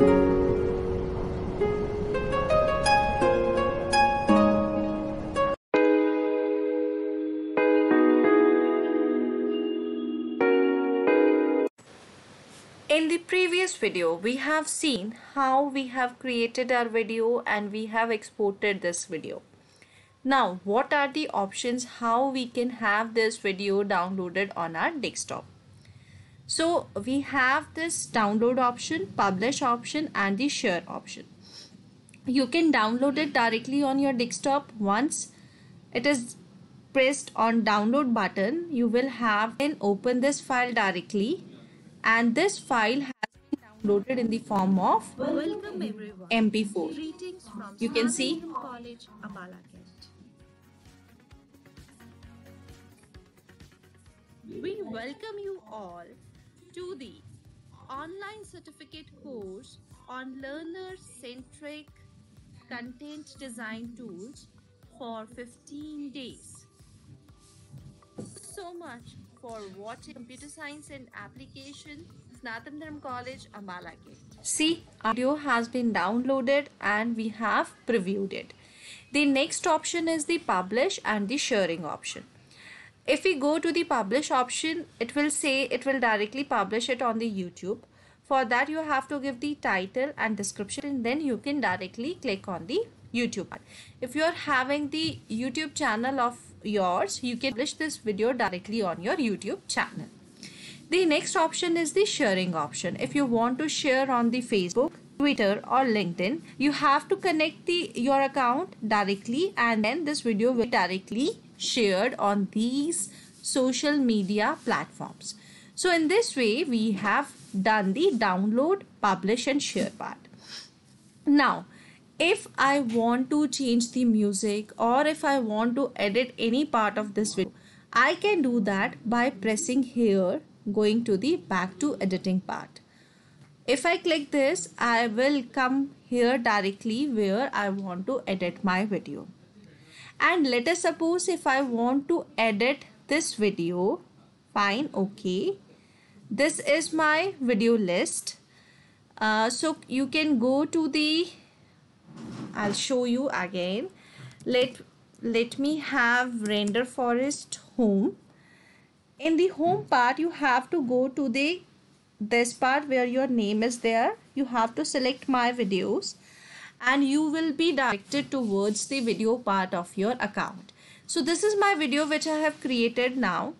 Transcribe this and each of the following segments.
In the previous video, we have seen how we have created our video and we have exported this video. Now, what are the options how we can have this video downloaded on our desktop? So we have this download option, publish option and the share option. You can download it directly on your desktop once it is pressed on download button you will have and open this file directly and this file has been downloaded in the form of Welcome everyone. mp4 you can see College, we welcome you all to the online certificate course on learner-centric content design tools for 15 days. So much for watching computer science and application Snathamdram College Ambala Gate. See, audio has been downloaded and we have previewed it. The next option is the publish and the sharing option. If we go to the publish option, it will say it will directly publish it on the YouTube. For that you have to give the title and description and then you can directly click on the YouTube. If you are having the YouTube channel of yours, you can publish this video directly on your YouTube channel. The next option is the sharing option. If you want to share on the Facebook, Twitter or LinkedIn, you have to connect the your account directly and then this video will directly shared on these social media platforms. So in this way, we have done the download, publish and share part. Now, if I want to change the music or if I want to edit any part of this video, I can do that by pressing here, going to the back to editing part if I click this I will come here directly where I want to edit my video and let us suppose if I want to edit this video fine okay this is my video list uh, so you can go to the I'll show you again let let me have render forest home in the home part you have to go to the this part where your name is there you have to select my videos and you will be directed towards the video part of your account so this is my video which i have created now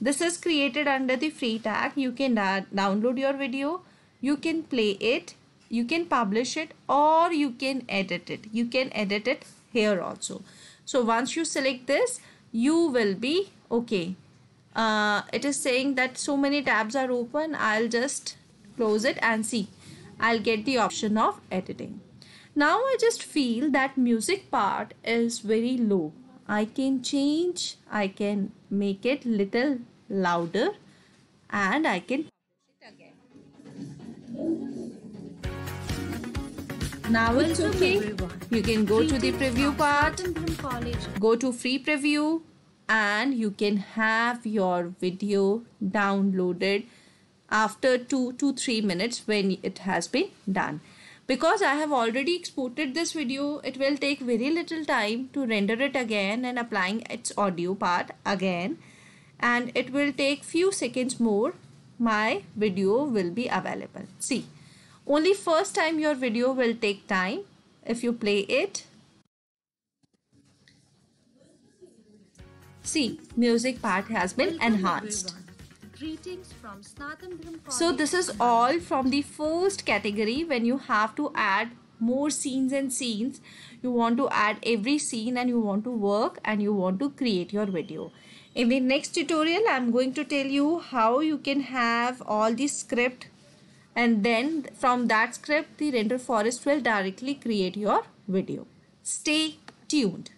this is created under the free tag you can download your video you can play it you can publish it or you can edit it you can edit it here also so once you select this you will be okay uh, it is saying that so many tabs are open I'll just close it and see I'll get the option of editing now I just feel that music part is very low I can change I can make it little louder and I can now it's okay. You can go to the preview part. Go to free preview and you can have your video downloaded after two to three minutes when it has been done. Because I have already exported this video, it will take very little time to render it again and applying its audio part again. And it will take few seconds more. My video will be available. See, only first time your video will take time if you play it See, music part has been enhanced. So this is all from the first category when you have to add more scenes and scenes. You want to add every scene and you want to work and you want to create your video. In the next tutorial, I'm going to tell you how you can have all the script and then from that script, the render forest will directly create your video. Stay tuned.